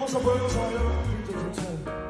posso poi usare la vita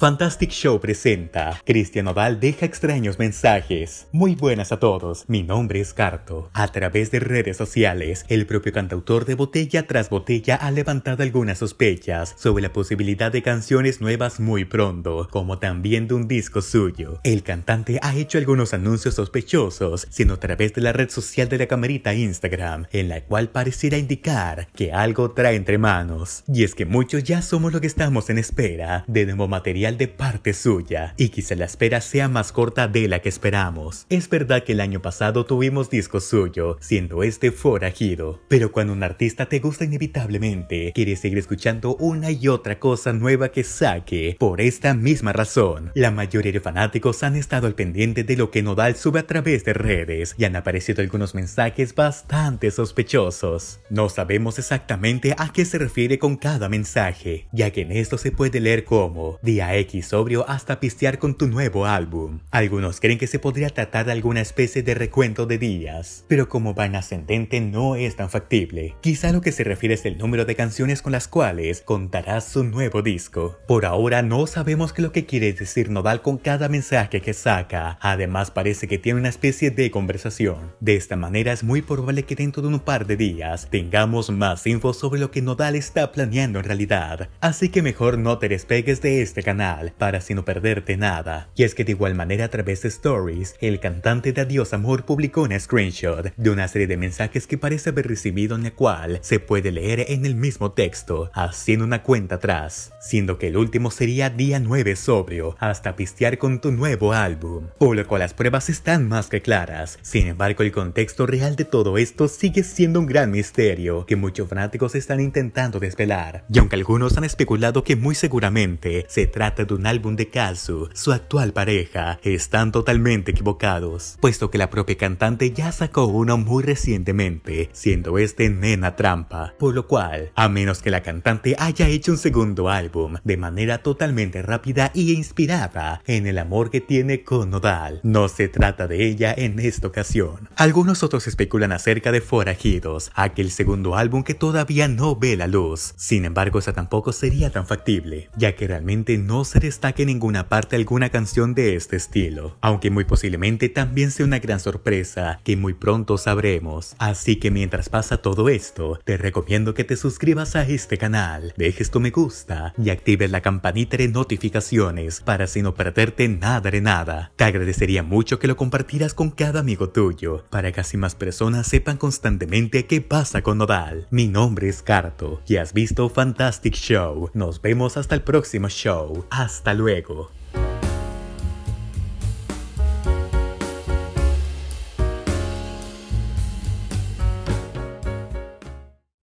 Fantastic Show presenta. Cristian Oval deja extraños mensajes. Muy buenas a todos, mi nombre es Carto. A través de redes sociales, el propio cantautor de Botella tras Botella ha levantado algunas sospechas sobre la posibilidad de canciones nuevas muy pronto, como también de un disco suyo. El cantante ha hecho algunos anuncios sospechosos, sino a través de la red social de la camerita Instagram, en la cual pareciera indicar que algo trae entre manos. Y es que muchos ya somos lo que estamos en espera de nuevo material de parte suya, y quizá la espera sea más corta de la que esperamos. Es verdad que el año pasado tuvimos disco suyo, siendo este forajido, pero cuando un artista te gusta inevitablemente, quieres seguir escuchando una y otra cosa nueva que saque, por esta misma razón. La mayoría de fanáticos han estado al pendiente de lo que Nodal sube a través de redes, y han aparecido algunos mensajes bastante sospechosos. No sabemos exactamente a qué se refiere con cada mensaje, ya que en esto se puede leer como día. X sobrio hasta pistear con tu nuevo álbum. Algunos creen que se podría tratar de alguna especie de recuento de días, pero como van ascendente no es tan factible. Quizá lo que se refiere es el número de canciones con las cuales contarás su nuevo disco. Por ahora no sabemos qué lo que quiere decir Nodal con cada mensaje que saca, además parece que tiene una especie de conversación. De esta manera es muy probable que dentro de un par de días tengamos más info sobre lo que Nodal está planeando en realidad, así que mejor no te despegues de este canal para así no perderte nada. Y es que de igual manera a través de Stories, el cantante de Adiós Amor publicó un screenshot de una serie de mensajes que parece haber recibido en la cual se puede leer en el mismo texto, haciendo una cuenta atrás, siendo que el último sería día 9 sobrio, hasta pistear con tu nuevo álbum, por lo cual las pruebas están más que claras. Sin embargo, el contexto real de todo esto sigue siendo un gran misterio que muchos fanáticos están intentando desvelar, y aunque algunos han especulado que muy seguramente se trata de un álbum de Kazu, su actual pareja, están totalmente equivocados, puesto que la propia cantante ya sacó uno muy recientemente, siendo este Nena Trampa, por lo cual, a menos que la cantante haya hecho un segundo álbum de manera totalmente rápida e inspirada en el amor que tiene con Nodal, no se trata de ella en esta ocasión. Algunos otros especulan acerca de Forajidos, aquel segundo álbum que todavía no ve la luz, sin embargo esa tampoco sería tan factible, ya que realmente no se destaque en ninguna parte alguna canción de este estilo, aunque muy posiblemente también sea una gran sorpresa que muy pronto sabremos. Así que mientras pasa todo esto, te recomiendo que te suscribas a este canal, dejes tu me gusta y actives la campanita de notificaciones para así no perderte nada de nada. Te agradecería mucho que lo compartieras con cada amigo tuyo, para que así más personas sepan constantemente qué pasa con Nodal. Mi nombre es Carto y has visto Fantastic Show. Nos vemos hasta el próximo show. Hasta luego.